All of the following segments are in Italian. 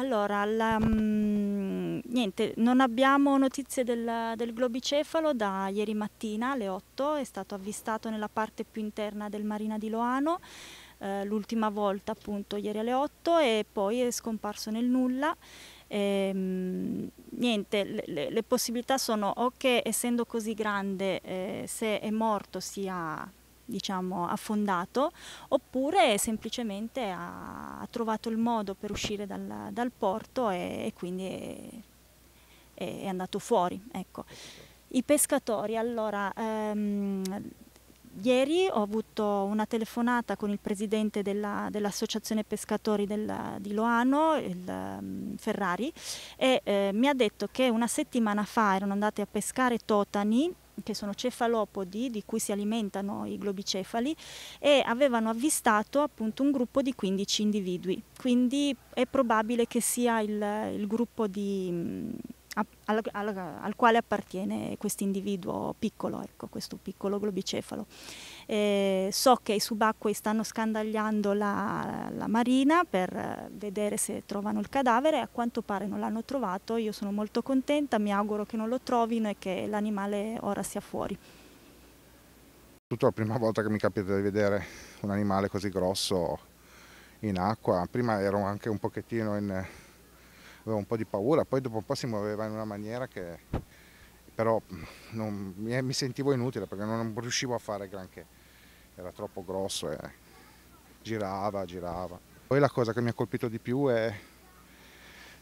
Allora, la, mh, mm, niente, non abbiamo notizie del, del, globicefalo da ieri mattina alle 8, è stato avvistato nella parte più interna del Marina di Loano, eh, l'ultima volta appunto ieri alle 8 e poi è scomparso nel nulla. E, ehm, mh, niente, le, le, possibilità sono o che essendo così grande, eh, se è morto sia diciamo, affondato, oppure semplicemente ha, ha, trovato il modo per uscire dal, dal porto e, e quindi è, è, andato fuori. Ecco. I pescatori, allora, ehm, ieri ho avuto una telefonata con il presidente dell'Associazione Pescatori del, di Loano, il um, Ferrari, e eh, mi ha detto che una settimana fa erano andati a pescare totani che sono cefalopodi di cui si alimentano i globicefali e avevano avvistato appunto un gruppo di 15 individui. Quindi è probabile che sia il, il gruppo di al, al, al, quale appartiene questo individuo piccolo, ecco, questo piccolo globicefalo. Eh, so che i subacquei stanno scandagliando la, la, marina per vedere se trovano il cadavere, e a quanto pare non l'hanno trovato, io sono molto contenta, mi auguro che non lo trovino e che l'animale ora sia fuori. Tutto la prima volta che mi capita di vedere un animale così grosso in acqua, prima ero anche un pochettino in avevo un po' di paura, poi dopo un po' si muoveva in una maniera che però mm, non, mi, mi, sentivo inutile perché non riuscivo a fare granché, era troppo grosso e girava, girava. Poi la cosa che mi ha colpito di più è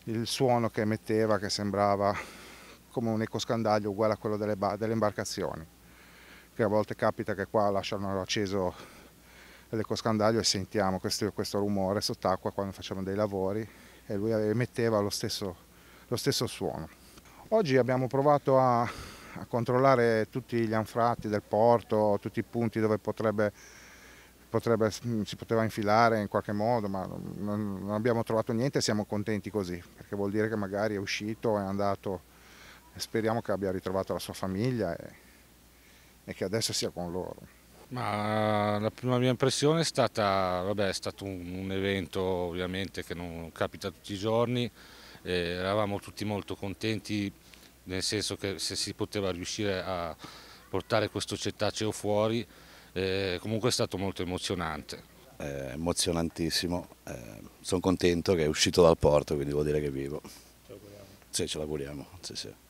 il suono che emetteva che sembrava come un ecoscandaglio uguale a quello delle, delle imbarcazioni, che a volte capita che qua lasciano acceso l'ecoscandaglio e sentiamo questo, questo rumore sott'acqua quando facciamo dei lavori e lui emetteva lo stesso, lo stesso suono. Oggi abbiamo provato a, a, controllare tutti gli anfratti del porto, tutti i punti dove potrebbe, potrebbe, mm, si poteva infilare in qualche modo, ma non, non abbiamo trovato niente e siamo contenti così, perché vuol dire che magari è uscito, è andato speriamo che abbia ritrovato la sua famiglia e, e che adesso sia con loro. Ma la prima mia impressione è stata, vabbè, è stato un, un evento ovviamente che non capita tutti i giorni, eh, eravamo tutti molto contenti nel senso che se si poteva riuscire a portare questo cetaceo fuori, eh, comunque è stato molto emozionante. Eh, emozionantissimo, eh, sono contento che è uscito dal porto, quindi vuol dire che è vivo. Ce l'auguriamo. Sì, ce l'auguriamo, sì, sì.